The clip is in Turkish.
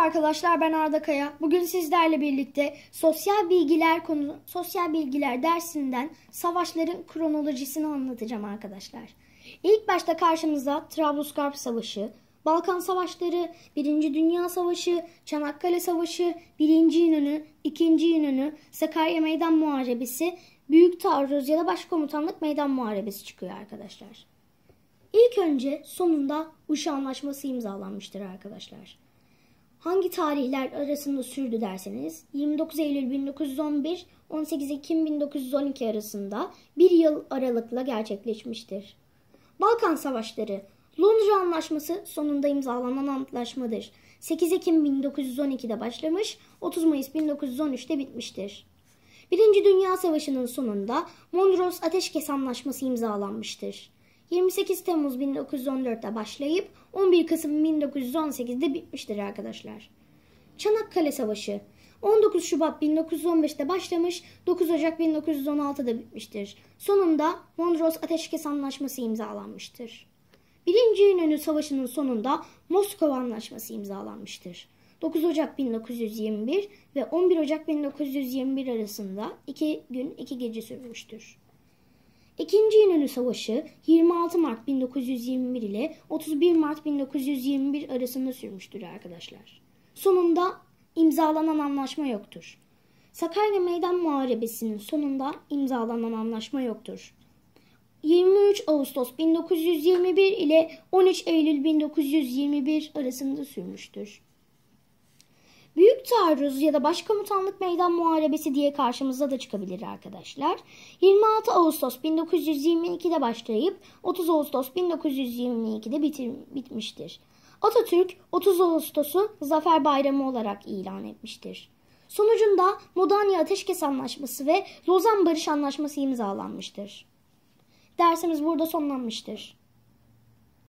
arkadaşlar ben Arda Kaya. Bugün sizlerle birlikte sosyal bilgiler konu sosyal bilgiler dersinden savaşların kronolojisini anlatacağım arkadaşlar. İlk başta karşımıza Trablusgarp Savaşı, Balkan Savaşları, Birinci Dünya Savaşı, Çanakkale Savaşı, Birinci İnönü, İkinci İnönü, Sakarya Meydan Muharebesi, Büyük Taarruz ya da Başkomutanlık Meydan Muharebesi çıkıyor arkadaşlar. İlk önce sonunda Uşa Anlaşması imzalanmıştır arkadaşlar. Hangi tarihler arasında sürdü derseniz 29 Eylül 1911 18 Ekim 1912 arasında bir yıl aralıkla gerçekleşmiştir. Balkan Savaşları Londra Anlaşması sonunda imzalanan antlaşmadır. 8 Ekim 1912'de başlamış, 30 Mayıs 1913'te bitmiştir. Birinci Dünya Savaşı'nın sonunda Mondros Ateşkes Anlaşması imzalanmıştır. 28 Temmuz 1914'te başlayıp 11 Kasım 1918'de bitmiştir arkadaşlar. Çanakkale Savaşı 19 Şubat 1915'te başlamış, 9 Ocak 1916'da bitmiştir. Sonunda Mondros Ateşkes Anlaşması imzalanmıştır. Birinci İnönü Savaşı'nın sonunda Moskova Anlaşması imzalanmıştır. 9 Ocak 1921 ve 11 Ocak 1921 arasında 2 gün 2 gece sürmüştür. İkinci İnönü Savaşı 26 Mart 1921 ile 31 Mart 1921 arasında sürmüştür arkadaşlar. Sonunda imzalanan anlaşma yoktur. Sakarya Meydan Muharebesi'nin sonunda imzalanan anlaşma yoktur. 23 Ağustos 1921 ile 13 Eylül 1921 arasında sürmüştür. Büyük taarruz ya da başkomutanlık meydan muharebesi diye karşımıza da çıkabilir arkadaşlar. 26 Ağustos 1922'de başlayıp 30 Ağustos 1922'de bitir, bitmiştir. Atatürk 30 Ağustos'u Zafer Bayramı olarak ilan etmiştir. Sonucunda Mudanya Ateşkes Anlaşması ve Lozan Barış Anlaşması imzalanmıştır. Dersimiz burada sonlanmıştır.